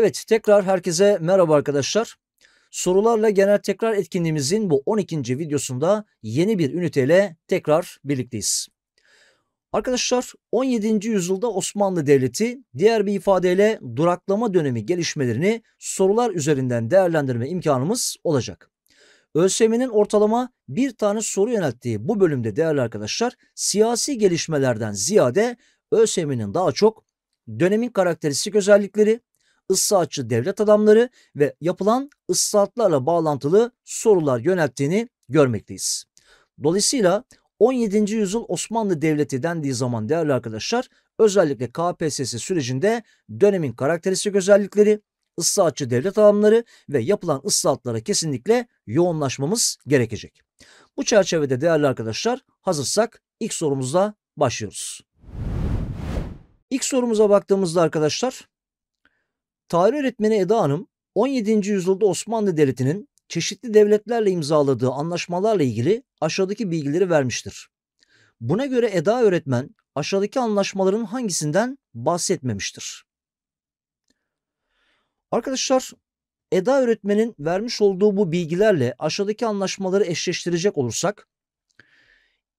Evet tekrar herkese merhaba arkadaşlar. Sorularla genel tekrar etkinliğimizin bu 12. videosunda yeni bir üniteyle tekrar birlikteyiz. Arkadaşlar 17. yüzyılda Osmanlı Devleti diğer bir ifadeyle duraklama dönemi gelişmelerini sorular üzerinden değerlendirme imkanımız olacak. ÖSYM'nin ortalama bir tane soru yönelttiği bu bölümde değerli arkadaşlar siyasi gelişmelerden ziyade ÖSYM'nin daha çok dönemin karakteristik özellikleri, ıssatçı devlet adamları ve yapılan ıssatlarla bağlantılı sorular yönelttiğini görmekteyiz. Dolayısıyla 17. yüzyıl Osmanlı Devleti dendiği zaman değerli arkadaşlar özellikle KPSS sürecinde dönemin karakteristik özellikleri, ıslahatçı devlet adamları ve yapılan ıslahatlara kesinlikle yoğunlaşmamız gerekecek. Bu çerçevede değerli arkadaşlar hazırsak ilk sorumuzla başlıyoruz. İlk sorumuza baktığımızda arkadaşlar Tarih öğretmeni Eda Hanım 17. yüzyılda Osmanlı Devleti'nin çeşitli devletlerle imzaladığı anlaşmalarla ilgili aşağıdaki bilgileri vermiştir. Buna göre Eda öğretmen aşağıdaki anlaşmaların hangisinden bahsetmemiştir? Arkadaşlar Eda öğretmenin vermiş olduğu bu bilgilerle aşağıdaki anlaşmaları eşleştirecek olursak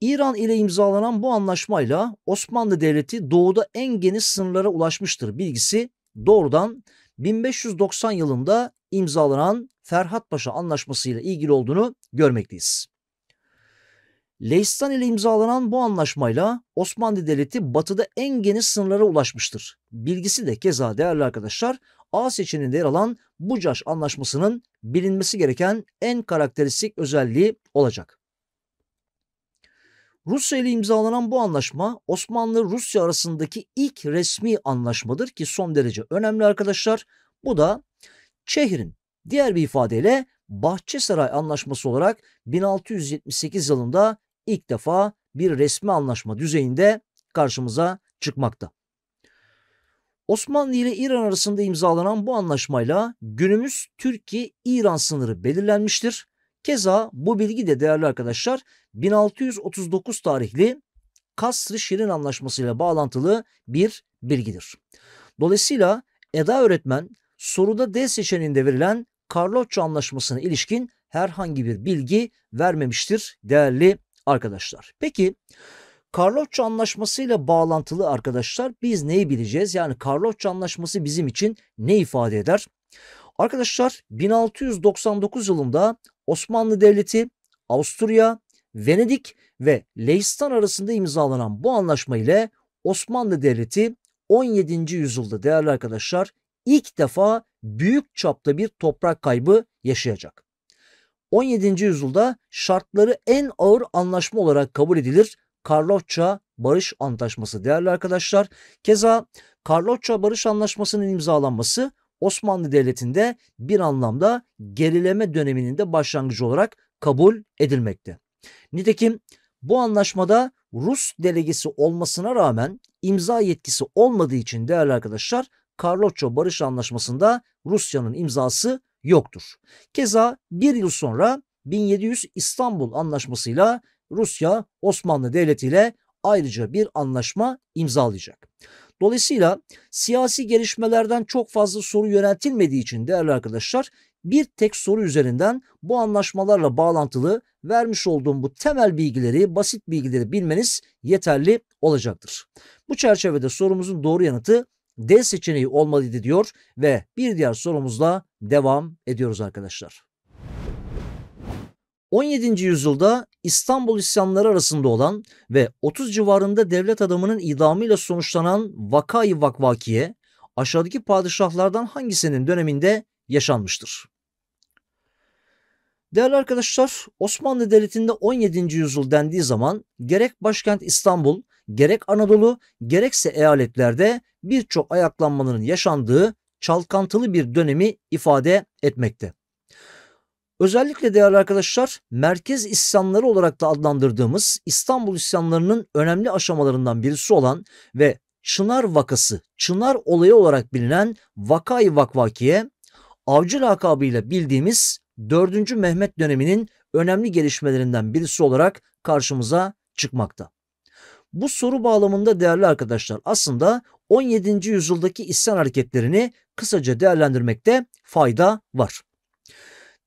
İran ile imzalanan bu anlaşmayla Osmanlı Devleti doğuda en geniş sınırlara ulaşmıştır bilgisi doğrudan 1590 yılında imzalanan Ferhat Paşa Anlaşması ile ilgili olduğunu görmekteyiz. Leistan ile imzalanan bu anlaşmayla Osmanlı Devleti batıda en geniş sınırlara ulaşmıştır. Bilgisi de keza değerli arkadaşlar A seçeneğinde yer alan Bucaş Anlaşması'nın bilinmesi gereken en karakteristik özelliği olacak. Rusya ile imzalanan bu anlaşma Osmanlı-Rusya arasındaki ilk resmi anlaşmadır ki son derece önemli arkadaşlar. Bu da Çehir'in diğer bir ifadeyle Bahçesaray Anlaşması olarak 1678 yılında ilk defa bir resmi anlaşma düzeyinde karşımıza çıkmakta. Osmanlı ile İran arasında imzalanan bu anlaşmayla günümüz Türkiye-İran sınırı belirlenmiştir Keza bu bilgi de değerli arkadaşlar 1639 tarihli Kasr-ı Şirin Anlaşması ile bağlantılı bir bilgidir. Dolayısıyla Eda öğretmen soruda D seçeneğinde verilen Karloccio Anlaşması'na ilişkin herhangi bir bilgi vermemiştir değerli arkadaşlar. Peki Karloccio Anlaşması ile bağlantılı arkadaşlar biz neyi bileceğiz? Yani Karloccio Anlaşması bizim için ne ifade eder? Arkadaşlar 1699 yılında Osmanlı Devleti, Avusturya, Venedik ve Leistan arasında imzalanan bu anlaşma ile Osmanlı Devleti 17. yüzyılda değerli arkadaşlar ilk defa büyük çapta bir toprak kaybı yaşayacak. 17. yüzyılda şartları en ağır anlaşma olarak kabul edilir Karlofça Barış Antlaşması değerli arkadaşlar. Keza Karlofça Barış Antlaşması'nın imzalanması Osmanlı Devleti'nde bir anlamda gerileme döneminin de başlangıcı olarak kabul edilmekte. Nitekim bu anlaşmada Rus delegesi olmasına rağmen imza yetkisi olmadığı için değerli arkadaşlar Karloçço Barış Anlaşması'nda Rusya'nın imzası yoktur. Keza bir yıl sonra 1700 İstanbul Anlaşması'yla Rusya Osmanlı Devleti ile ayrıca bir anlaşma imzalayacak. Dolayısıyla siyasi gelişmelerden çok fazla soru yöneltilmediği için değerli arkadaşlar bir tek soru üzerinden bu anlaşmalarla bağlantılı vermiş olduğum bu temel bilgileri, basit bilgileri bilmeniz yeterli olacaktır. Bu çerçevede sorumuzun doğru yanıtı D seçeneği olmalıydı diyor ve bir diğer sorumuzla devam ediyoruz arkadaşlar. 17. yüzyılda İstanbul isyanları arasında olan ve 30 civarında devlet adamının idamıyla sonuçlanan vakayı vakvakiye aşağıdaki padişahlardan hangisinin döneminde yaşanmıştır? Değerli arkadaşlar, Osmanlı Devleti'nde 17. yüzyıl dendiği zaman gerek başkent İstanbul, gerek Anadolu, gerekse eyaletlerde birçok ayaklanmanın yaşandığı çalkantılı bir dönemi ifade etmekte. Özellikle değerli arkadaşlar merkez isyanları olarak da adlandırdığımız İstanbul isyanlarının önemli aşamalarından birisi olan ve Çınar vakası, Çınar olayı olarak bilinen Vakay Vakvakiye, avcı lakabıyla bildiğimiz 4. Mehmet döneminin önemli gelişmelerinden birisi olarak karşımıza çıkmakta. Bu soru bağlamında değerli arkadaşlar aslında 17. yüzyıldaki isyan hareketlerini kısaca değerlendirmekte fayda var.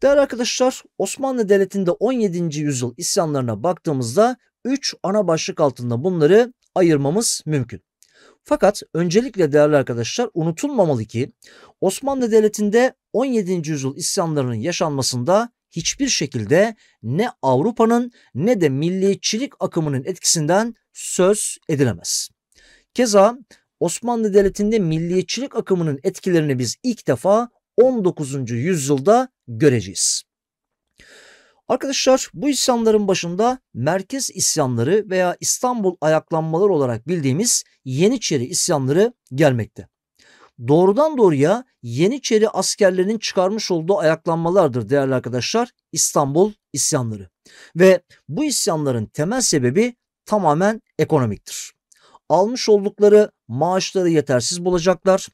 Değerli arkadaşlar Osmanlı Devleti'nde 17. yüzyıl isyanlarına baktığımızda 3 ana başlık altında bunları ayırmamız mümkün. Fakat öncelikle değerli arkadaşlar unutulmamalı ki Osmanlı Devleti'nde 17. yüzyıl isyanlarının yaşanmasında hiçbir şekilde ne Avrupa'nın ne de milliyetçilik akımının etkisinden söz edilemez. Keza Osmanlı Devleti'nde milliyetçilik akımının etkilerini biz ilk defa 19. yüzyılda göreceğiz. Arkadaşlar bu isyanların başında merkez isyanları veya İstanbul ayaklanmaları olarak bildiğimiz Yeniçeri isyanları gelmekte. Doğrudan doğruya Yeniçeri askerlerinin çıkarmış olduğu ayaklanmalardır değerli arkadaşlar İstanbul isyanları. Ve bu isyanların temel sebebi tamamen ekonomiktir. Almış oldukları maaşları yetersiz bulacaklar.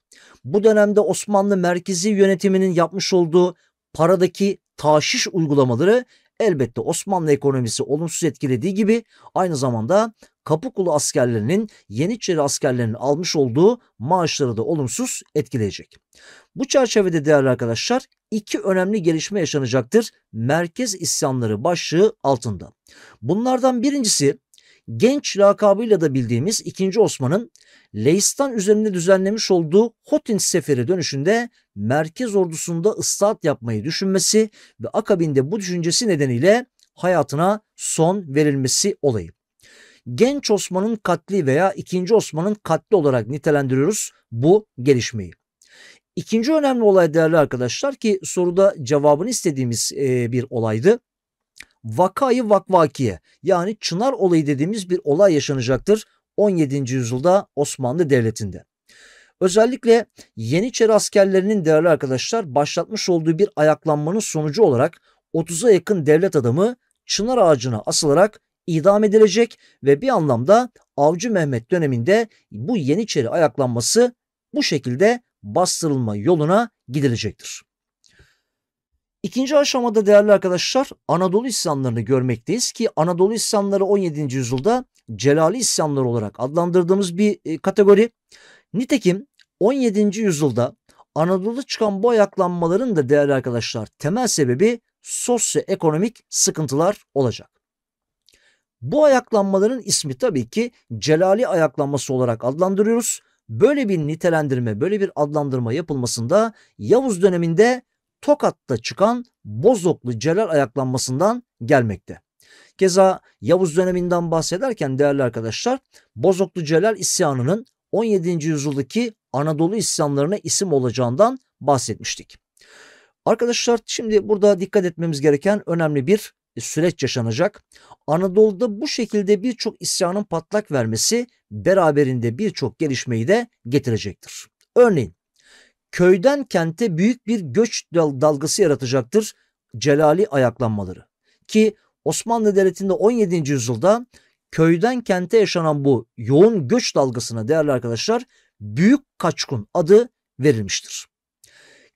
Bu dönemde Osmanlı merkezi yönetiminin yapmış olduğu paradaki taşiş uygulamaları elbette Osmanlı ekonomisi olumsuz etkilediği gibi aynı zamanda Kapıkulu askerlerinin Yeniçeri askerlerinin almış olduğu maaşları da olumsuz etkileyecek. Bu çerçevede değerli arkadaşlar iki önemli gelişme yaşanacaktır merkez isyanları başlığı altında. Bunlardan birincisi genç lakabıyla da bildiğimiz 2. Osman'ın Leistan üzerinde düzenlemiş olduğu Hotin seferi dönüşünde merkez ordusunda ıslahat yapmayı düşünmesi ve akabinde bu düşüncesi nedeniyle hayatına son verilmesi olayı. Genç Osman'ın katli veya 2. Osman'ın katli olarak nitelendiriyoruz bu gelişmeyi. İkinci önemli olay değerli arkadaşlar ki soruda cevabını istediğimiz bir olaydı vakayı vakvakiye yani çınar olayı dediğimiz bir olay yaşanacaktır 17. yüzyılda Osmanlı Devleti'nde. Özellikle Yeniçeri askerlerinin değerli arkadaşlar başlatmış olduğu bir ayaklanmanın sonucu olarak 30'a yakın devlet adamı çınar ağacına asılarak idam edilecek ve bir anlamda Avcı Mehmet döneminde bu Yeniçeri ayaklanması bu şekilde bastırılma yoluna gidilecektir. İkinci aşamada değerli arkadaşlar Anadolu isyanlarını görmekteyiz ki Anadolu isyanları 17. yüzyılda Celali isyanları olarak adlandırdığımız bir e, kategori. Nitekim 17. yüzyılda Anadolu'da çıkan bu ayaklanmaların da değerli arkadaşlar temel sebebi sosyoekonomik sıkıntılar olacak. Bu ayaklanmaların ismi tabii ki Celali ayaklanması olarak adlandırıyoruz. Böyle bir nitelendirme, böyle bir adlandırma yapılmasında Yavuz döneminde Tokat'ta çıkan Bozoklu Celal ayaklanmasından gelmekte. Keza Yavuz döneminden bahsederken değerli arkadaşlar Bozoklu Celal isyanının 17. yüzyıldaki Anadolu isyanlarına isim olacağından bahsetmiştik. Arkadaşlar şimdi burada dikkat etmemiz gereken önemli bir e, süreç yaşanacak. Anadolu'da bu şekilde birçok isyanın patlak vermesi beraberinde birçok gelişmeyi de getirecektir. Örneğin köyden kente büyük bir göç dalgası yaratacaktır Celali ayaklanmaları. Ki Osmanlı Devleti'nde 17. yüzyılda köyden kente yaşanan bu yoğun göç dalgasına değerli arkadaşlar Büyük Kaçkun adı verilmiştir.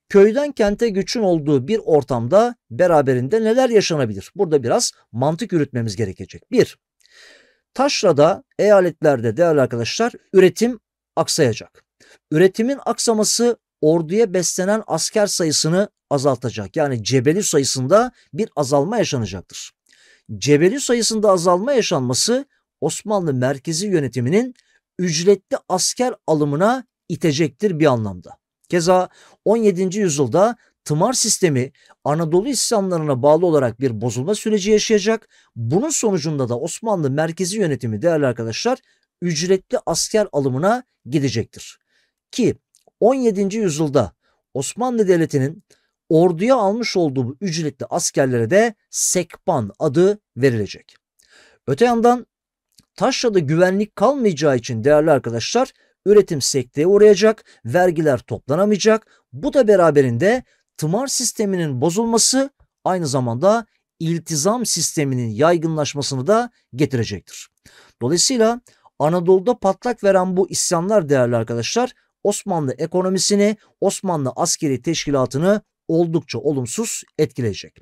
Köyden kente göçün olduğu bir ortamda beraberinde neler yaşanabilir? Burada biraz mantık yürütmemiz gerekecek. Bir, taşrada eyaletlerde değerli arkadaşlar üretim aksayacak. Üretimin aksaması orduya beslenen asker sayısını azaltacak. Yani cebeli sayısında bir azalma yaşanacaktır. Cebeli sayısında azalma yaşanması Osmanlı merkezi yönetiminin ücretli asker alımına itecektir bir anlamda. Keza 17. yüzyılda tımar sistemi Anadolu İslamlarına bağlı olarak bir bozulma süreci yaşayacak. Bunun sonucunda da Osmanlı merkezi yönetimi değerli arkadaşlar ücretli asker alımına gidecektir. Ki 17. yüzyılda Osmanlı Devleti'nin orduya almış olduğu bu ücretli askerlere de sekban adı verilecek. Öte yandan Taşra'da güvenlik kalmayacağı için değerli arkadaşlar üretim sekteye uğrayacak, vergiler toplanamayacak. Bu da beraberinde tımar sisteminin bozulması aynı zamanda iltizam sisteminin yaygınlaşmasını da getirecektir. Dolayısıyla Anadolu'da patlak veren bu isyanlar değerli arkadaşlar Osmanlı ekonomisini, Osmanlı askeri teşkilatını oldukça olumsuz etkileyecek.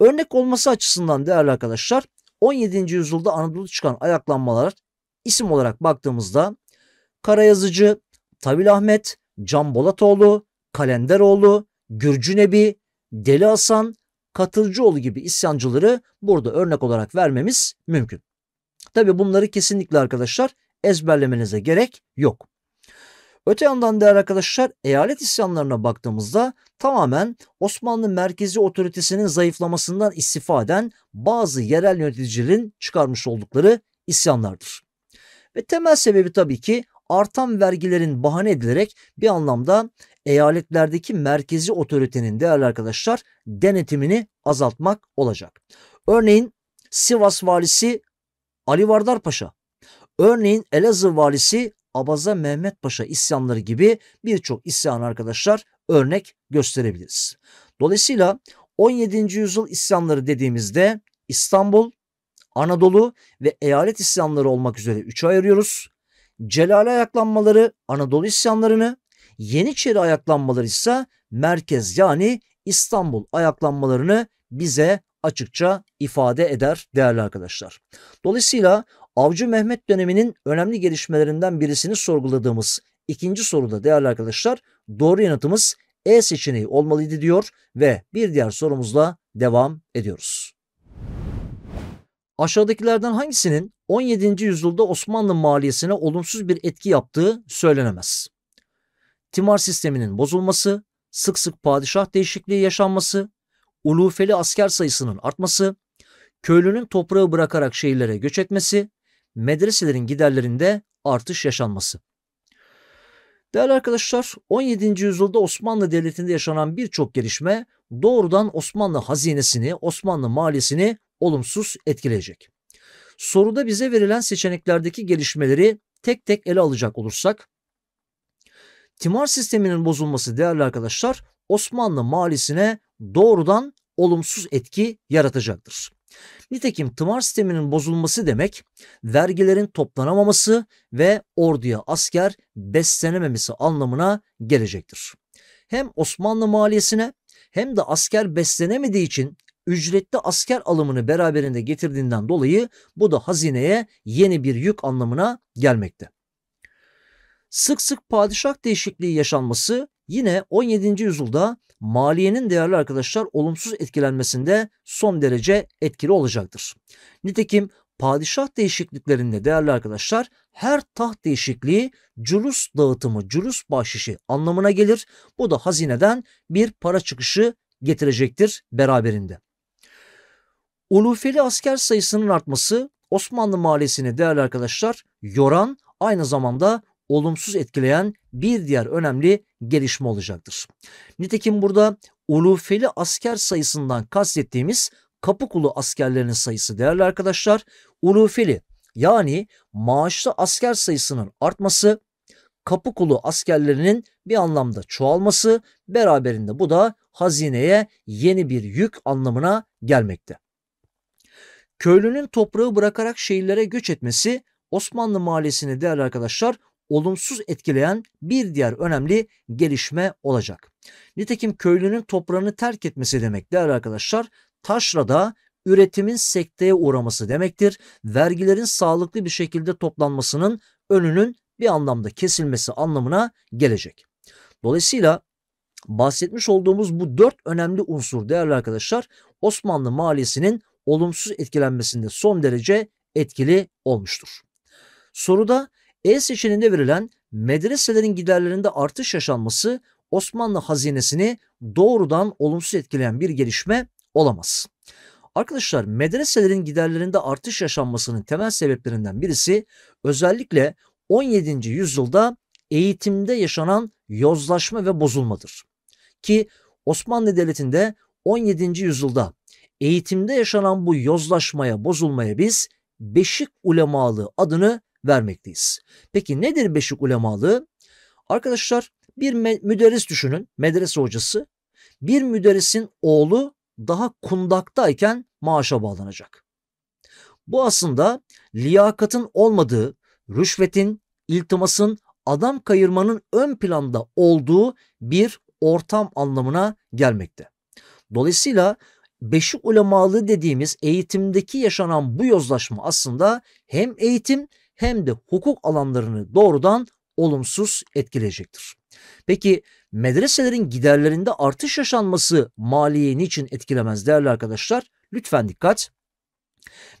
Örnek olması açısından değerli arkadaşlar 17. yüzyılda Anadolu'da çıkan ayaklanmalar isim olarak baktığımızda Karayazıcı, Tavil Ahmet, Can Bolatoğlu, Kalenderoğlu, Gürcünebi, Deli Hasan, Katılcıoğlu gibi isyancıları burada örnek olarak vermemiz mümkün. Tabi bunları kesinlikle arkadaşlar ezberlemenize gerek yok. Öte yandan değerli arkadaşlar eyalet isyanlarına baktığımızda tamamen Osmanlı merkezi otoritesinin zayıflamasından istifaden bazı yerel yöneticilerin çıkarmış oldukları isyanlardır. Ve temel sebebi tabii ki artan vergilerin bahane edilerek bir anlamda eyaletlerdeki merkezi otoritenin değerli arkadaşlar denetimini azaltmak olacak. Örneğin Sivas valisi Ali Vardar Paşa, örneğin Elazığ valisi Abaza Mehmet Paşa isyanları gibi birçok isyan arkadaşlar örnek gösterebiliriz. Dolayısıyla 17. yüzyıl isyanları dediğimizde İstanbul, Anadolu ve eyalet isyanları olmak üzere 3'e ayırıyoruz. Celale ayaklanmaları Anadolu isyanlarını, Yeniçeri ayaklanmaları ise merkez yani İstanbul ayaklanmalarını bize açıkça ifade eder değerli arkadaşlar. Dolayısıyla Avcı Mehmet döneminin önemli gelişmelerinden birisini sorguladığımız ikinci soruda değerli arkadaşlar doğru yanıtımız E seçeneği olmalıydı diyor ve bir diğer sorumuzla devam ediyoruz. Aşağıdakilerden hangisinin 17. yüzyılda Osmanlı maliyesine olumsuz bir etki yaptığı söylenemez? Timar sisteminin bozulması, sık sık padişah değişikliği yaşanması, ulufeli asker sayısının artması, köylünün toprağı bırakarak şehirlere göç etmesi, medreselerin giderlerinde artış yaşanması. Değerli arkadaşlar 17. yüzyılda Osmanlı Devleti'nde yaşanan birçok gelişme doğrudan Osmanlı hazinesini, Osmanlı maliyesini olumsuz etkileyecek. Soruda bize verilen seçeneklerdeki gelişmeleri tek tek ele alacak olursak timar sisteminin bozulması değerli arkadaşlar Osmanlı malisine doğrudan olumsuz etki yaratacaktır. Nitekim tımar sisteminin bozulması demek vergilerin toplanamaması ve orduya asker beslenememesi anlamına gelecektir. Hem Osmanlı maliyesine hem de asker beslenemediği için ücretli asker alımını beraberinde getirdiğinden dolayı bu da hazineye yeni bir yük anlamına gelmekte. Sık sık padişah değişikliği yaşanması Yine 17. yüzyılda maliyenin değerli arkadaşlar olumsuz etkilenmesinde son derece etkili olacaktır. Nitekim padişah değişikliklerinde değerli arkadaşlar her taht değişikliği cülüs dağıtımı, cülüs bahşişi anlamına gelir. Bu da hazineden bir para çıkışı getirecektir beraberinde. Ulufeli asker sayısının artması Osmanlı maliyesini değerli arkadaşlar yoran aynı zamanda olumsuz etkileyen bir diğer önemli gelişme olacaktır. Nitekim burada ulufeli asker sayısından kastettiğimiz Kapıkulu askerlerinin sayısı değerli arkadaşlar. Ulufeli yani maaşlı asker sayısının artması, Kapıkulu askerlerinin bir anlamda çoğalması beraberinde bu da hazineye yeni bir yük anlamına gelmekte. Köylünün toprağı bırakarak şehirlere göç etmesi Osmanlı mahallesini değerli arkadaşlar olumsuz etkileyen bir diğer önemli gelişme olacak. Nitekim köylünün toprağını terk etmesi demek değerli arkadaşlar taşrada üretimin sekteye uğraması demektir. Vergilerin sağlıklı bir şekilde toplanmasının önünün bir anlamda kesilmesi anlamına gelecek. Dolayısıyla bahsetmiş olduğumuz bu dört önemli unsur değerli arkadaşlar Osmanlı maliyesinin olumsuz etkilenmesinde son derece etkili olmuştur. Soruda e seçeneğinde verilen medreselerin giderlerinde artış yaşanması Osmanlı hazinesini doğrudan olumsuz etkileyen bir gelişme olamaz. Arkadaşlar medreselerin giderlerinde artış yaşanmasının temel sebeplerinden birisi özellikle 17. yüzyılda eğitimde yaşanan yozlaşma ve bozulmadır. Ki Osmanlı Devleti'nde 17. yüzyılda eğitimde yaşanan bu yozlaşmaya, bozulmaya biz Beşik ulemalığı adını vermekteyiz. Peki nedir beşik ulemalığı? Arkadaşlar bir müderris düşünün, medrese hocası. Bir müderrisin oğlu daha kundaktayken maaşa bağlanacak. Bu aslında liyakatın olmadığı, rüşvetin, iltimasın, adam kayırmanın ön planda olduğu bir ortam anlamına gelmekte. Dolayısıyla beşik ulemalığı dediğimiz eğitimdeki yaşanan bu yozlaşma aslında hem eğitim hem de hukuk alanlarını doğrudan olumsuz etkileyecektir. Peki medreselerin giderlerinde artış yaşanması maliyeyi niçin etkilemez değerli arkadaşlar? Lütfen dikkat.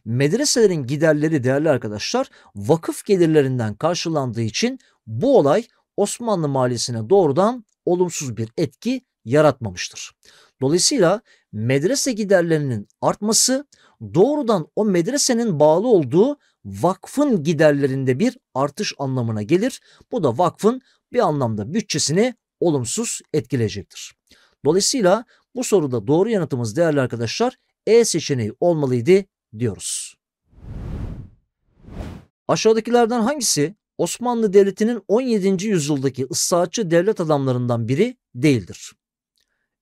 Medreselerin giderleri değerli arkadaşlar vakıf gelirlerinden karşılandığı için bu olay Osmanlı maliyesine doğrudan olumsuz bir etki yaratmamıştır. Dolayısıyla medrese giderlerinin artması doğrudan o medresenin bağlı olduğu vakfın giderlerinde bir artış anlamına gelir. Bu da vakfın bir anlamda bütçesini olumsuz etkileyecektir. Dolayısıyla bu soruda doğru yanıtımız değerli arkadaşlar E seçeneği olmalıydı diyoruz. Aşağıdakilerden hangisi Osmanlı Devleti'nin 17. yüzyıldaki ıssaatçı devlet adamlarından biri değildir?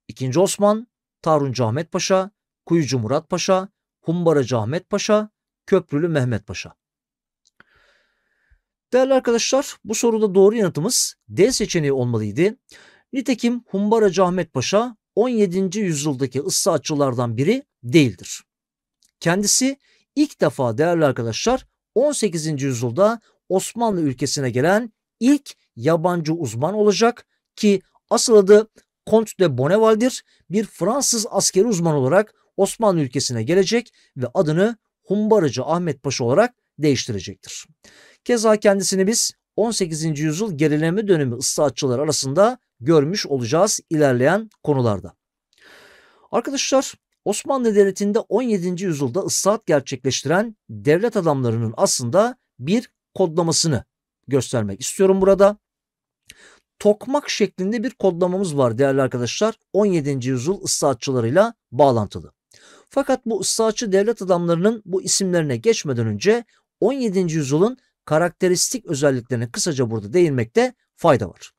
2. Osman, Taruncu Ahmet Paşa, Kuyucu Murat Paşa, Humbaracı Ahmet Paşa, Köprülü Mehmet Paşa. Değerli arkadaşlar bu soruda doğru yanıtımız D seçeneği olmalıydı. Nitekim Humbara Cahmet Paşa 17. yüzyıldaki ıssaatçılardan biri değildir. Kendisi ilk defa değerli arkadaşlar 18. yüzyılda Osmanlı ülkesine gelen ilk yabancı uzman olacak ki asıl adı Comte de Bonneval'dir. Bir Fransız askeri uzman olarak Osmanlı ülkesine gelecek ve adını Humbaracı Ahmet Paşa olarak değiştirecektir. Keza kendisini biz 18. yüzyıl gerileme dönemi ıslahatçılar arasında görmüş olacağız ilerleyen konularda. Arkadaşlar Osmanlı Devleti'nde 17. yüzyılda ıslahat gerçekleştiren devlet adamlarının aslında bir kodlamasını göstermek istiyorum burada. Tokmak şeklinde bir kodlamamız var değerli arkadaşlar. 17. yüzyıl ıslahatçılarıyla bağlantılı. Fakat bu ıslahatçı devlet adamlarının bu isimlerine geçmeden önce 17. yüzyılın karakteristik özelliklerine kısaca burada değinmekte fayda var.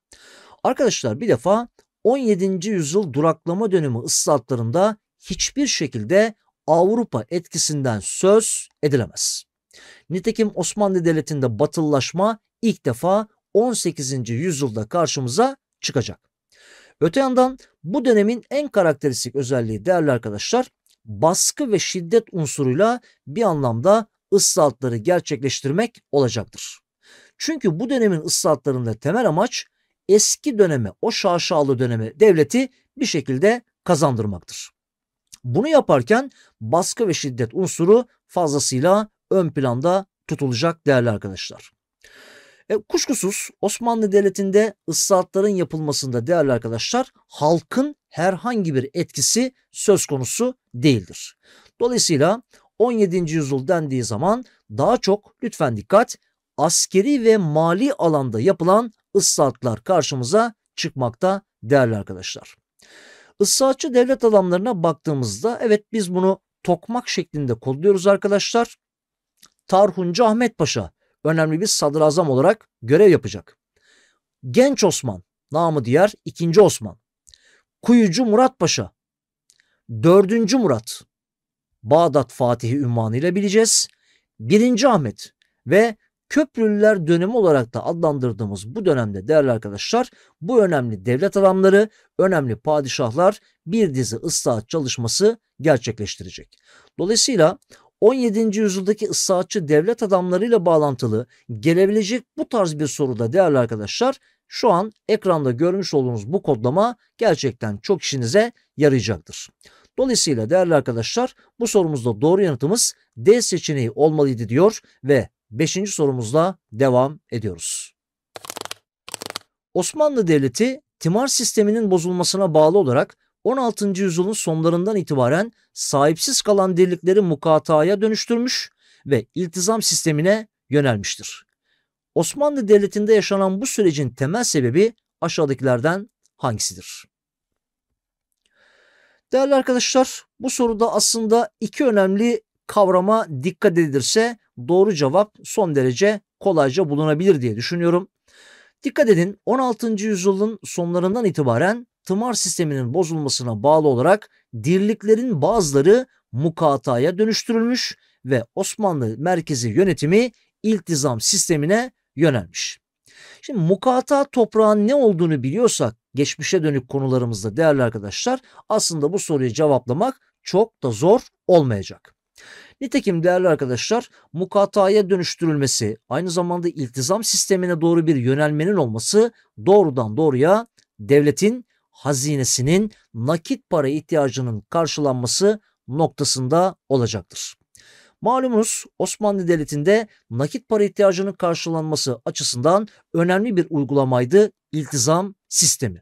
Arkadaşlar bir defa 17. yüzyıl duraklama dönemi ıslahatlarında hiçbir şekilde Avrupa etkisinden söz edilemez. Nitekim Osmanlı Devleti'nde batılılaşma ilk defa 18. yüzyılda karşımıza çıkacak. Öte yandan bu dönemin en karakteristik özelliği değerli arkadaşlar baskı ve şiddet unsuruyla bir anlamda ıslahatları gerçekleştirmek olacaktır. Çünkü bu dönemin ıslahatlarında temel amaç eski döneme, o şaşalı döneme devleti bir şekilde kazandırmaktır. Bunu yaparken baskı ve şiddet unsuru fazlasıyla ön planda tutulacak değerli arkadaşlar. E, kuşkusuz Osmanlı Devleti'nde ıslahatların yapılmasında değerli arkadaşlar halkın herhangi bir etkisi söz konusu değildir. Dolayısıyla 17. yüzyıl dendiği zaman daha çok lütfen dikkat askeri ve mali alanda yapılan ıslahatlar karşımıza çıkmakta değerli arkadaşlar. Issahatçı devlet adamlarına baktığımızda evet biz bunu tokmak şeklinde kodluyoruz arkadaşlar. Tarhuncu Ahmet Paşa önemli bir sadrazam olarak görev yapacak. Genç Osman, namı diğer 2. Osman. Kuyucu Murat Paşa. 4. Murat. Bağdat Fatihi ünvanıyla bileceğiz. 1. Ahmet ve Köprülüler dönemi olarak da adlandırdığımız bu dönemde değerli arkadaşlar bu önemli devlet adamları, önemli padişahlar bir dizi ıslahat çalışması gerçekleştirecek. Dolayısıyla 17. yüzyıldaki ıslahatçı devlet adamlarıyla bağlantılı gelebilecek bu tarz bir soruda değerli arkadaşlar şu an ekranda görmüş olduğunuz bu kodlama gerçekten çok işinize yarayacaktır. Dolayısıyla değerli arkadaşlar bu sorumuzda doğru yanıtımız D seçeneği olmalıydı diyor ve 5. sorumuzla devam ediyoruz. Osmanlı Devleti timar sisteminin bozulmasına bağlı olarak 16. yüzyılın sonlarından itibaren sahipsiz kalan dirlikleri mukataya dönüştürmüş ve iltizam sistemine yönelmiştir. Osmanlı Devleti'nde yaşanan bu sürecin temel sebebi aşağıdakilerden hangisidir? Değerli arkadaşlar, bu soruda aslında iki önemli kavrama dikkat edilirse doğru cevap son derece kolayca bulunabilir diye düşünüyorum. Dikkat edin 16. yüzyılın sonlarından itibaren tımar sisteminin bozulmasına bağlı olarak dirliklerin bazıları mukataya dönüştürülmüş ve Osmanlı merkezi yönetimi iltizam sistemine yönelmiş. Şimdi mukata toprağın ne olduğunu biliyorsak geçmişe dönük konularımızda değerli arkadaşlar aslında bu soruyu cevaplamak çok da zor olmayacak. Nitekim değerli arkadaşlar mukataya dönüştürülmesi aynı zamanda iltizam sistemine doğru bir yönelmenin olması doğrudan doğruya devletin hazinesinin nakit para ihtiyacının karşılanması noktasında olacaktır. Malumunuz Osmanlı Devleti'nde nakit para ihtiyacının karşılanması açısından önemli bir uygulamaydı iltizam sistemi.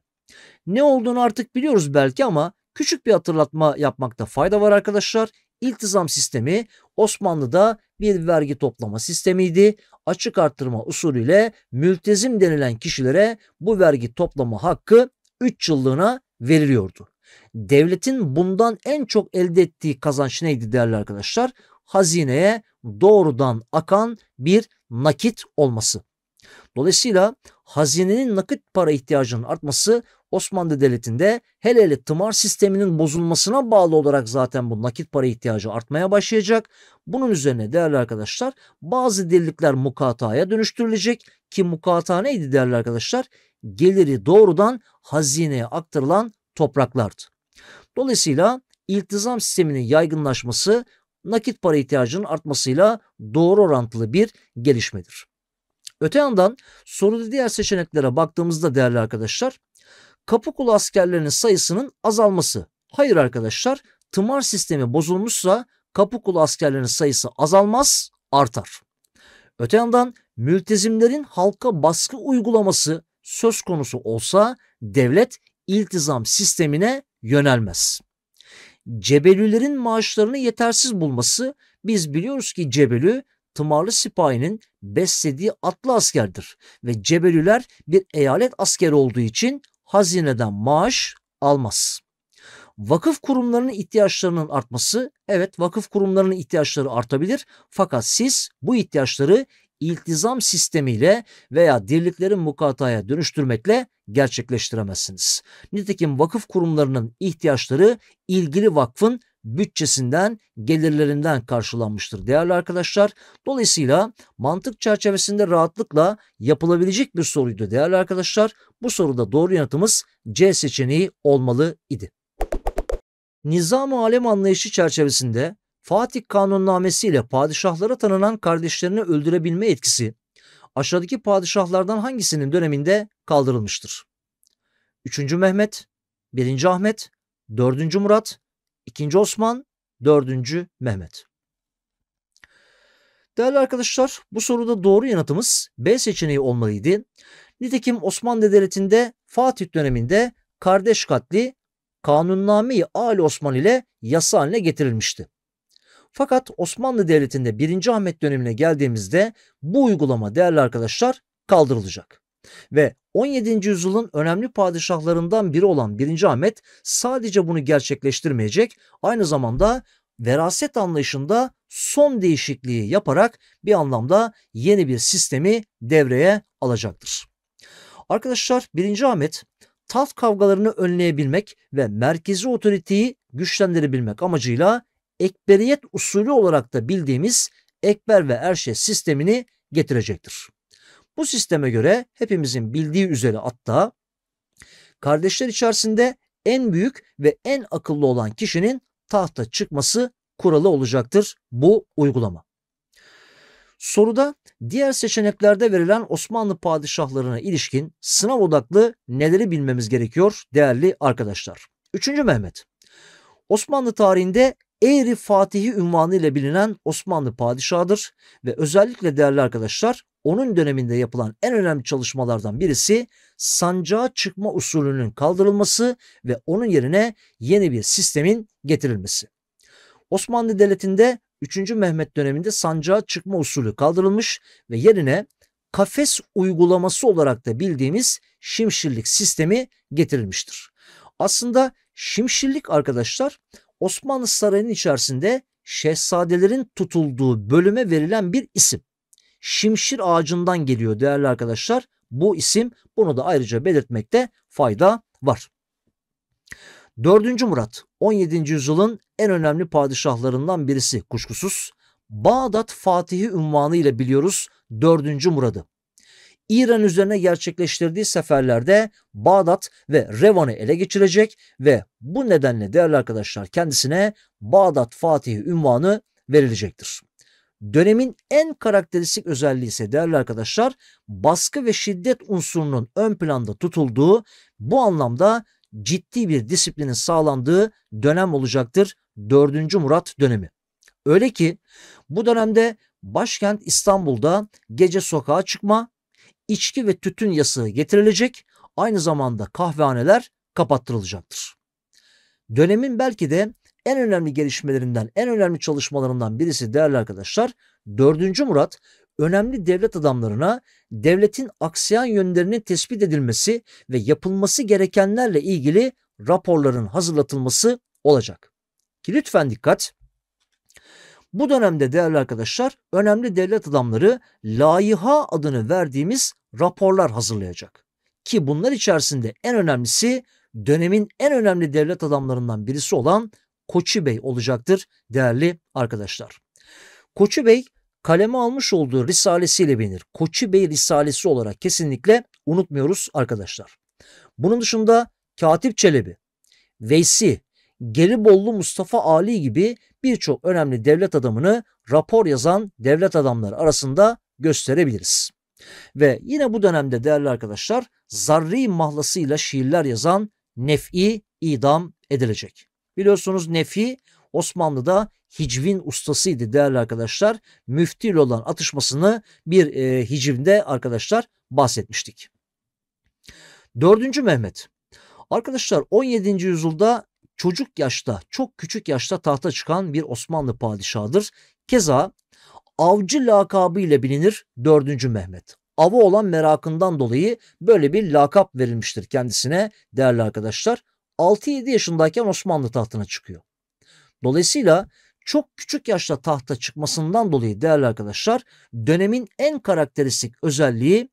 Ne olduğunu artık biliyoruz belki ama küçük bir hatırlatma yapmakta fayda var arkadaşlar. İltizam sistemi Osmanlı'da bir vergi toplama sistemiydi. Açık arttırma usulüyle mültezim denilen kişilere bu vergi toplama hakkı 3 yıllığına veriliyordu. Devletin bundan en çok elde ettiği kazanç neydi değerli arkadaşlar? Hazineye doğrudan akan bir nakit olması. Dolayısıyla hazinenin nakit para ihtiyacının artması Osmanlı Devleti'nde hele hele tımar sisteminin bozulmasına bağlı olarak zaten bu nakit para ihtiyacı artmaya başlayacak. Bunun üzerine değerli arkadaşlar bazı delilikler mukataya dönüştürülecek ki mukata neydi değerli arkadaşlar? Geliri doğrudan hazineye aktarılan topraklardı. Dolayısıyla iltizam sisteminin yaygınlaşması nakit para ihtiyacının artmasıyla doğru orantılı bir gelişmedir. Öte yandan soruda diğer seçeneklere baktığımızda değerli arkadaşlar Kapıkulu askerlerinin sayısının azalması. Hayır arkadaşlar, tımar sistemi bozulmuşsa Kapıkulu askerlerinin sayısı azalmaz, artar. Öte yandan mültezimlerin halka baskı uygulaması söz konusu olsa devlet iltizam sistemine yönelmez. Cebelülerin maaşlarını yetersiz bulması biz biliyoruz ki Cebelü tımarlı sipahinin beslediği atlı askerdir ve Cebelüler bir eyalet askeri olduğu için hazineden maaş almaz. Vakıf kurumlarının ihtiyaçlarının artması, evet vakıf kurumlarının ihtiyaçları artabilir fakat siz bu ihtiyaçları iltizam sistemiyle veya dirliklerin mukataya dönüştürmekle gerçekleştiremezsiniz. Nitekim vakıf kurumlarının ihtiyaçları ilgili vakfın bütçesinden, gelirlerinden karşılanmıştır değerli arkadaşlar. Dolayısıyla mantık çerçevesinde rahatlıkla yapılabilecek bir soruydu değerli arkadaşlar. Bu soruda doğru yanıtımız C seçeneği olmalı idi. Nizam-ı alem anlayışı çerçevesinde Fatih Kanunnamesi ile padişahlara tanınan kardeşlerini öldürebilme etkisi aşağıdaki padişahlardan hangisinin döneminde kaldırılmıştır? 3. Mehmet, 1. Ahmet, 4. Murat, 2. Osman, 4. Mehmet. Değerli arkadaşlar bu soruda doğru yanıtımız B seçeneği olmalıydı. Nitekim Osmanlı Devleti'nde Fatih döneminde kardeş katli kanunname-i Ali Osman ile yasa haline getirilmişti. Fakat Osmanlı Devleti'nde 1. Ahmet dönemine geldiğimizde bu uygulama değerli arkadaşlar kaldırılacak. Ve 17. yüzyılın önemli padişahlarından biri olan 1. Ahmet sadece bunu gerçekleştirmeyecek, aynı zamanda veraset anlayışında son değişikliği yaparak bir anlamda yeni bir sistemi devreye alacaktır. Arkadaşlar 1. Ahmet taht kavgalarını önleyebilmek ve merkezi otoriteyi güçlendirebilmek amacıyla ekberiyet usulü olarak da bildiğimiz ekber ve erşe sistemini getirecektir. Bu sisteme göre hepimizin bildiği üzere hatta kardeşler içerisinde en büyük ve en akıllı olan kişinin tahta çıkması kuralı olacaktır bu uygulama. Soruda diğer seçeneklerde verilen Osmanlı padişahlarına ilişkin sınav odaklı neleri bilmemiz gerekiyor değerli arkadaşlar? 3. Mehmet Osmanlı tarihinde Eğri Fatihi ünvanı ile bilinen Osmanlı padişahıdır ve özellikle değerli arkadaşlar onun döneminde yapılan en önemli çalışmalardan birisi sancağa çıkma usulünün kaldırılması ve onun yerine yeni bir sistemin getirilmesi. Osmanlı Devleti'nde 3. Mehmet döneminde sancağa çıkma usulü kaldırılmış ve yerine kafes uygulaması olarak da bildiğimiz şimşirlik sistemi getirilmiştir. Aslında şimşirlik arkadaşlar Osmanlı Sarayı'nın içerisinde şehzadelerin tutulduğu bölüme verilen bir isim şimşir ağacından geliyor değerli arkadaşlar. Bu isim bunu da ayrıca belirtmekte fayda var. 4. Murat 17. yüzyılın en önemli padişahlarından birisi kuşkusuz. Bağdat Fatihi unvanı ile biliyoruz 4. Murad'ı. İran üzerine gerçekleştirdiği seferlerde Bağdat ve Revan'ı ele geçirecek ve bu nedenle değerli arkadaşlar kendisine Bağdat Fatihi unvanı verilecektir. Dönemin en karakteristik özelliği ise değerli arkadaşlar baskı ve şiddet unsurunun ön planda tutulduğu bu anlamda ciddi bir disiplinin sağlandığı dönem olacaktır 4. Murat dönemi. Öyle ki bu dönemde başkent İstanbul'da gece sokağa çıkma, içki ve tütün yasağı getirilecek, aynı zamanda kahvehaneler kapattırılacaktır. Dönemin belki de en önemli gelişmelerinden, en önemli çalışmalarından birisi değerli arkadaşlar. 4. Murat önemli devlet adamlarına devletin aksayan yönlerinin tespit edilmesi ve yapılması gerekenlerle ilgili raporların hazırlatılması olacak. Ki lütfen dikkat. Bu dönemde değerli arkadaşlar önemli devlet adamları layiha adını verdiğimiz raporlar hazırlayacak. Ki bunlar içerisinde en önemlisi dönemin en önemli devlet adamlarından birisi olan Koçu Bey olacaktır değerli arkadaşlar. Koçu Bey kaleme almış olduğu risalesiyle bilinir. Koçu Bey risalesi olarak kesinlikle unutmuyoruz arkadaşlar. Bunun dışında Katip Çelebi, Veysi, Geribollu Mustafa Ali gibi birçok önemli devlet adamını rapor yazan devlet adamları arasında gösterebiliriz. Ve yine bu dönemde değerli arkadaşlar Zarri mahlasıyla şiirler yazan Nef'i idam edilecek. Biliyorsunuz Nefi Osmanlı'da hicvin ustasıydı değerli arkadaşlar. Müfti ile olan atışmasını bir e, hicvinde arkadaşlar bahsetmiştik. Dördüncü Mehmet. Arkadaşlar 17. yüzyılda çocuk yaşta, çok küçük yaşta tahta çıkan bir Osmanlı padişahıdır. Keza avcı lakabı ile bilinir 4. Mehmet. avı olan merakından dolayı böyle bir lakap verilmiştir kendisine değerli arkadaşlar. 6-7 yaşındayken Osmanlı tahtına çıkıyor. Dolayısıyla çok küçük yaşta tahta çıkmasından dolayı değerli arkadaşlar dönemin en karakteristik özelliği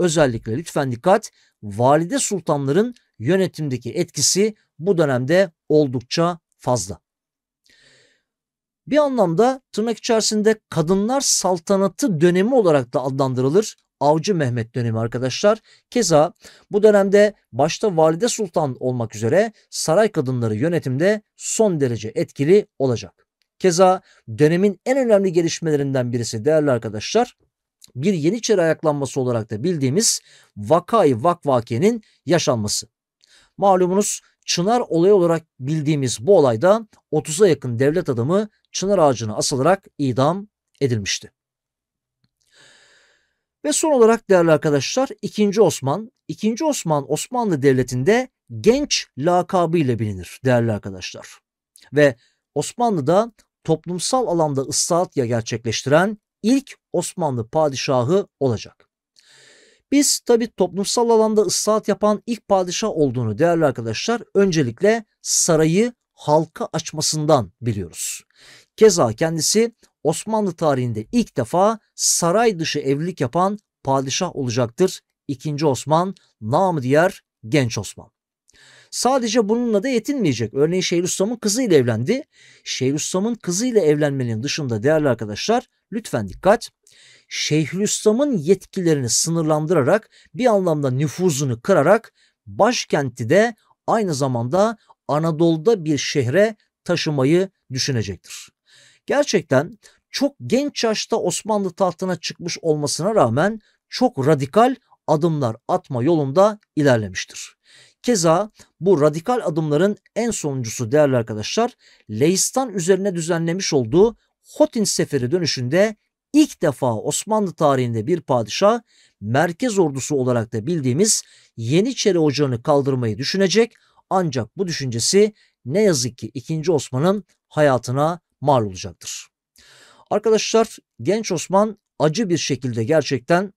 özellikle lütfen dikkat valide sultanların yönetimdeki etkisi bu dönemde oldukça fazla. Bir anlamda tırnak içerisinde kadınlar saltanatı dönemi olarak da adlandırılır Avcı Mehmet dönemi arkadaşlar. Keza bu dönemde başta Valide Sultan olmak üzere saray kadınları yönetimde son derece etkili olacak. Keza dönemin en önemli gelişmelerinden birisi değerli arkadaşlar bir Yeniçeri ayaklanması olarak da bildiğimiz Vakai vakvakenin yaşanması. Malumunuz Çınar olayı olarak bildiğimiz bu olayda 30'a yakın devlet adamı çınar ağacına asılarak idam edilmişti. Ve son olarak değerli arkadaşlar 2. Osman, 2. Osman Osmanlı Devleti'nde genç lakabı ile bilinir değerli arkadaşlar. Ve Osmanlı'da toplumsal alanda ıslahat ya gerçekleştiren ilk Osmanlı padişahı olacak. Biz tabi toplumsal alanda ıslahat yapan ilk padişah olduğunu değerli arkadaşlar öncelikle sarayı halka açmasından biliyoruz. Keza kendisi Osmanlı tarihinde ilk defa saray dışı evlilik yapan padişah olacaktır. 2. Osman, namı diğer Genç Osman. Sadece bununla da yetinmeyecek. Örneğin Şeyhülislam'ın kızıyla evlendi. Şeyhülislam'ın kızıyla evlenmenin dışında değerli arkadaşlar lütfen dikkat. Şeyhülislam'ın yetkilerini sınırlandırarak bir anlamda nüfuzunu kırarak başkenti de aynı zamanda Anadolu'da bir şehre taşımayı düşünecektir. Gerçekten çok genç yaşta Osmanlı tahtına çıkmış olmasına rağmen çok radikal adımlar atma yolunda ilerlemiştir. Keza bu radikal adımların en sonuncusu değerli arkadaşlar Leistan üzerine düzenlemiş olduğu Hotin Seferi dönüşünde ilk defa Osmanlı tarihinde bir padişah merkez ordusu olarak da bildiğimiz Yeniçeri Ocağı'nı kaldırmayı düşünecek ancak bu düşüncesi ne yazık ki 2. Osman'ın hayatına mal olacaktır. Arkadaşlar genç Osman acı bir şekilde gerçekten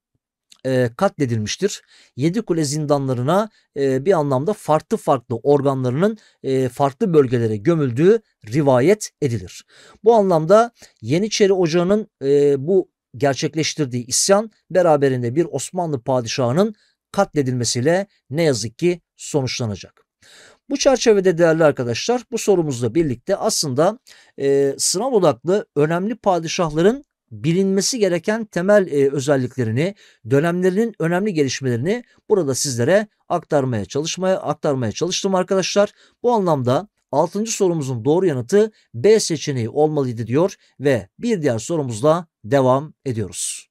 e, katledilmiştir. Yedi kule zindanlarına e, bir anlamda farklı farklı organlarının e, farklı bölgelere gömüldüğü rivayet edilir. Bu anlamda Yeniçeri Ocağı'nın e, bu gerçekleştirdiği isyan beraberinde bir Osmanlı padişahının katledilmesiyle ne yazık ki sonuçlanacak. Bu çerçevede değerli arkadaşlar bu sorumuzla birlikte aslında e, sınav odaklı önemli padişahların bilinmesi gereken temel e, özelliklerini, dönemlerinin önemli gelişmelerini burada sizlere aktarmaya çalışmaya aktarmaya çalıştım arkadaşlar. Bu anlamda 6. sorumuzun doğru yanıtı B seçeneği olmalıydı diyor ve bir diğer sorumuzla devam ediyoruz.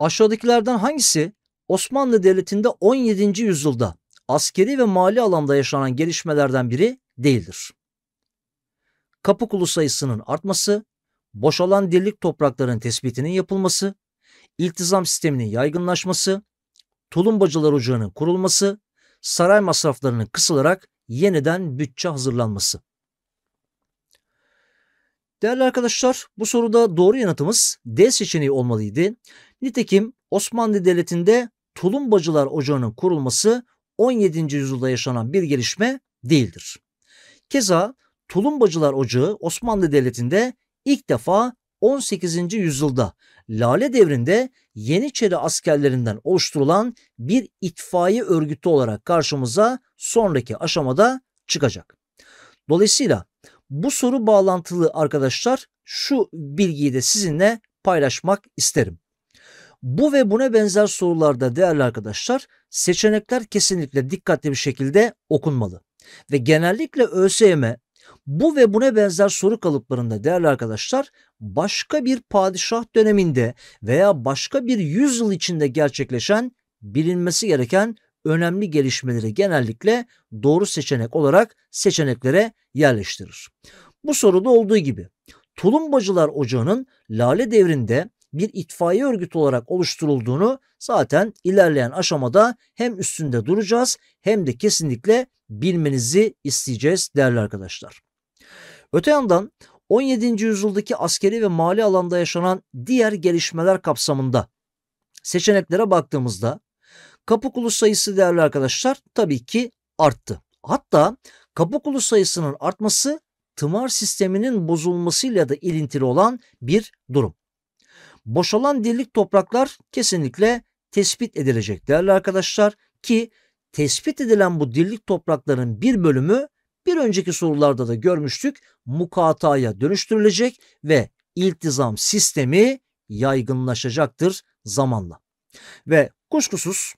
Aşağıdakilerden hangisi Osmanlı Devleti'nde 17. yüzyılda askeri ve mali alanda yaşanan gelişmelerden biri değildir. Kapı kulu sayısının artması, boşalan dirlik toprakların tespitinin yapılması, iltizam sisteminin yaygınlaşması, tulumbacılar ocağının kurulması, saray masraflarının kısılarak yeniden bütçe hazırlanması. Değerli arkadaşlar bu soruda doğru yanıtımız D seçeneği olmalıydı. Nitekim Osmanlı Devleti'nde tulumbacılar ocağının kurulması 17. yüzyılda yaşanan bir gelişme değildir. Keza Tulumbacılar Ocağı Osmanlı Devleti'nde ilk defa 18. yüzyılda Lale Devri'nde Yeniçeri askerlerinden oluşturulan bir itfaiye örgütü olarak karşımıza sonraki aşamada çıkacak. Dolayısıyla bu soru bağlantılı arkadaşlar şu bilgiyi de sizinle paylaşmak isterim. Bu ve buna benzer sorularda değerli arkadaşlar seçenekler kesinlikle dikkatli bir şekilde okunmalı. Ve genellikle ÖSYM bu ve buna benzer soru kalıplarında değerli arkadaşlar başka bir padişah döneminde veya başka bir yüzyıl içinde gerçekleşen bilinmesi gereken önemli gelişmeleri genellikle doğru seçenek olarak seçeneklere yerleştirir. Bu soruda olduğu gibi Tulumbacılar Ocağı'nın Lale Devri'nde bir itfaiye örgütü olarak oluşturulduğunu zaten ilerleyen aşamada hem üstünde duracağız hem de kesinlikle bilmenizi isteyeceğiz değerli arkadaşlar. Öte yandan 17. yüzyıldaki askeri ve mali alanda yaşanan diğer gelişmeler kapsamında seçeneklere baktığımızda kapı sayısı değerli arkadaşlar tabii ki arttı. Hatta kapı sayısının artması tımar sisteminin bozulmasıyla da ilintili olan bir durum boşalan dirlik topraklar kesinlikle tespit edilecek değerli arkadaşlar ki tespit edilen bu dirlik toprakların bir bölümü bir önceki sorularda da görmüştük mukataya dönüştürülecek ve iltizam sistemi yaygınlaşacaktır zamanla. Ve kuşkusuz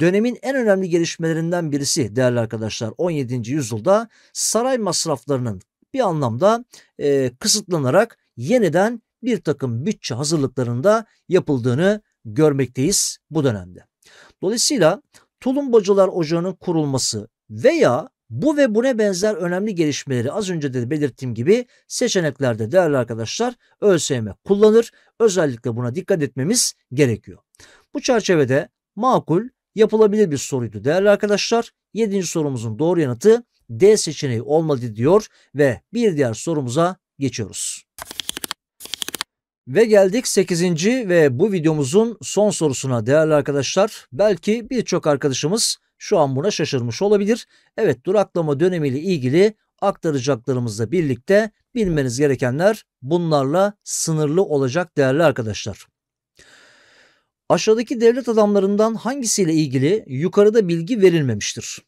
dönemin en önemli gelişmelerinden birisi değerli arkadaşlar 17. yüzyılda saray masraflarının bir anlamda e, kısıtlanarak yeniden bir takım bütçe hazırlıklarında yapıldığını görmekteyiz bu dönemde. Dolayısıyla Tulumbacılar Ocağı'nın kurulması veya bu ve buna benzer önemli gelişmeleri az önce de belirttiğim gibi seçeneklerde değerli arkadaşlar ÖSYM kullanır. Özellikle buna dikkat etmemiz gerekiyor. Bu çerçevede makul yapılabilir bir soruydu değerli arkadaşlar. 7. sorumuzun doğru yanıtı D seçeneği olmadı diyor ve bir diğer sorumuza geçiyoruz. Ve geldik 8. ve bu videomuzun son sorusuna değerli arkadaşlar. Belki birçok arkadaşımız şu an buna şaşırmış olabilir. Evet duraklama dönemiyle ilgili aktaracaklarımızla birlikte bilmeniz gerekenler bunlarla sınırlı olacak değerli arkadaşlar. Aşağıdaki devlet adamlarından hangisiyle ilgili yukarıda bilgi verilmemiştir?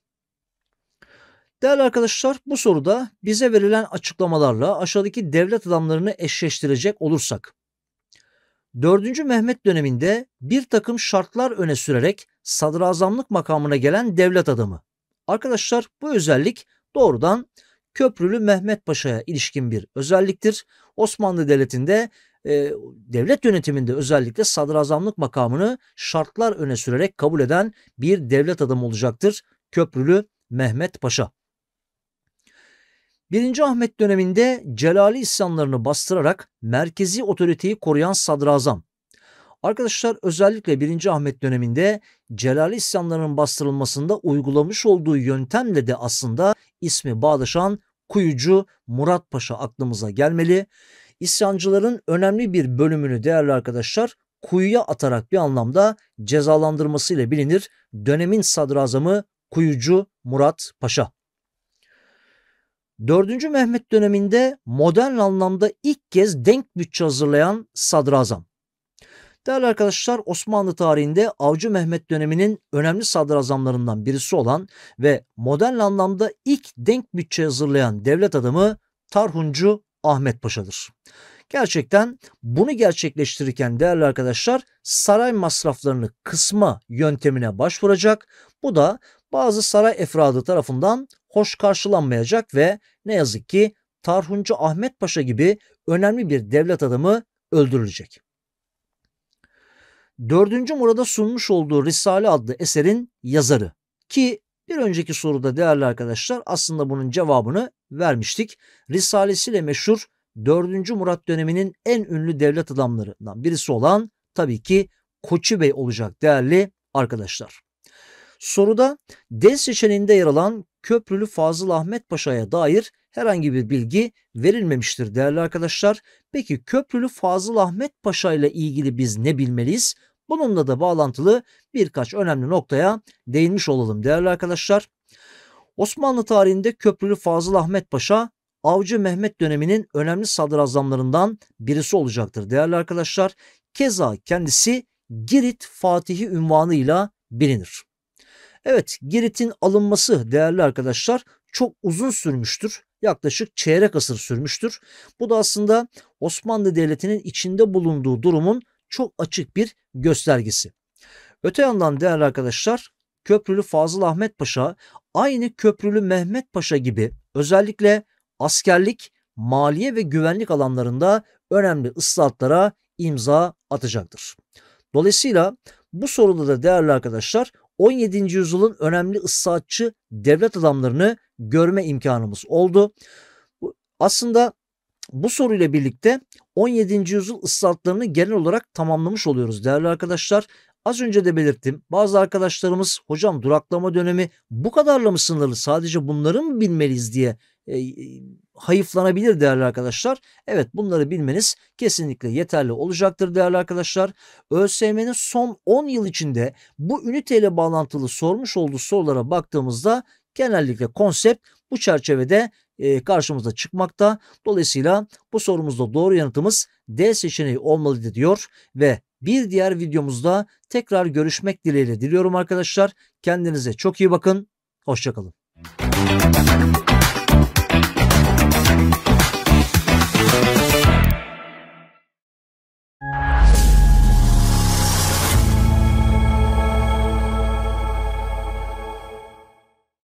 Değerli arkadaşlar bu soruda bize verilen açıklamalarla aşağıdaki devlet adamlarını eşleştirecek olursak 4. Mehmet döneminde bir takım şartlar öne sürerek sadrazamlık makamına gelen devlet adamı. Arkadaşlar bu özellik doğrudan Köprülü Mehmet Paşa'ya ilişkin bir özelliktir. Osmanlı Devleti'nde e, devlet yönetiminde özellikle sadrazamlık makamını şartlar öne sürerek kabul eden bir devlet adamı olacaktır. Köprülü Mehmet Paşa. 1. Ahmet döneminde Celali isyanlarını bastırarak merkezi otoriteyi koruyan sadrazam. Arkadaşlar özellikle 1. Ahmet döneminde Celali isyanlarının bastırılmasında uygulamış olduğu yöntemle de aslında ismi bağdaşan Kuyucu Murat Paşa aklımıza gelmeli. İsyancıların önemli bir bölümünü değerli arkadaşlar kuyuya atarak bir anlamda cezalandırmasıyla bilinir. Dönemin sadrazamı Kuyucu Murat Paşa. 4. Mehmet döneminde modern anlamda ilk kez denk bütçe hazırlayan sadrazam. Değerli arkadaşlar Osmanlı tarihinde Avcı Mehmet döneminin önemli sadrazamlarından birisi olan ve modern anlamda ilk denk bütçe hazırlayan devlet adamı Tarhuncu Ahmet Paşa'dır. Gerçekten bunu gerçekleştirirken değerli arkadaşlar saray masraflarını kısma yöntemine başvuracak. Bu da bazı saray efradı tarafından hoş karşılanmayacak ve ne yazık ki Tarhuncu Ahmet Paşa gibi önemli bir devlet adamı öldürülecek. 4. Murad'a sunmuş olduğu Risale adlı eserin yazarı ki bir önceki soruda değerli arkadaşlar aslında bunun cevabını vermiştik. Risalesiyle meşhur 4. Murat döneminin en ünlü devlet adamlarından birisi olan tabii ki Koçu Bey olacak değerli arkadaşlar. Soruda D seçeneğinde yer alan Köprülü Fazıl Ahmet Paşa'ya dair herhangi bir bilgi verilmemiştir değerli arkadaşlar. Peki Köprülü Fazıl Ahmet Paşa ile ilgili biz ne bilmeliyiz? Bununla da bağlantılı birkaç önemli noktaya değinmiş olalım değerli arkadaşlar. Osmanlı tarihinde Köprülü Fazıl Ahmet Paşa Avcı Mehmet döneminin önemli sadrazamlarından birisi olacaktır değerli arkadaşlar. Keza kendisi Girit Fatihi ünvanıyla bilinir. Evet Girit'in alınması değerli arkadaşlar çok uzun sürmüştür. Yaklaşık çeyrek asır sürmüştür. Bu da aslında Osmanlı Devleti'nin içinde bulunduğu durumun çok açık bir göstergesi. Öte yandan değerli arkadaşlar Köprülü Fazıl Ahmet Paşa aynı Köprülü Mehmet Paşa gibi özellikle askerlik, maliye ve güvenlik alanlarında önemli ıslahatlara imza atacaktır. Dolayısıyla bu soruda da değerli arkadaşlar 17. yüzyılın önemli ıssatçı devlet adamlarını görme imkanımız oldu. Aslında bu soruyla birlikte 17. yüzyıl ıssatlarını genel olarak tamamlamış oluyoruz değerli arkadaşlar. Az önce de belirttim. Bazı arkadaşlarımız hocam duraklama dönemi bu kadarla mı sınırlı? Sadece bunları mı bilmeliyiz diye e, hayıflanabilir değerli arkadaşlar. Evet bunları bilmeniz kesinlikle yeterli olacaktır değerli arkadaşlar. ÖSYM'nin son 10 yıl içinde bu üniteyle bağlantılı sormuş olduğu sorulara baktığımızda genellikle konsept bu çerçevede e, karşımıza çıkmakta. Dolayısıyla bu sorumuzda doğru yanıtımız D seçeneği olmalıydı diyor ve bir diğer videomuzda tekrar görüşmek dileğiyle diliyorum arkadaşlar. Kendinize çok iyi bakın. Hoşçakalın. Müzik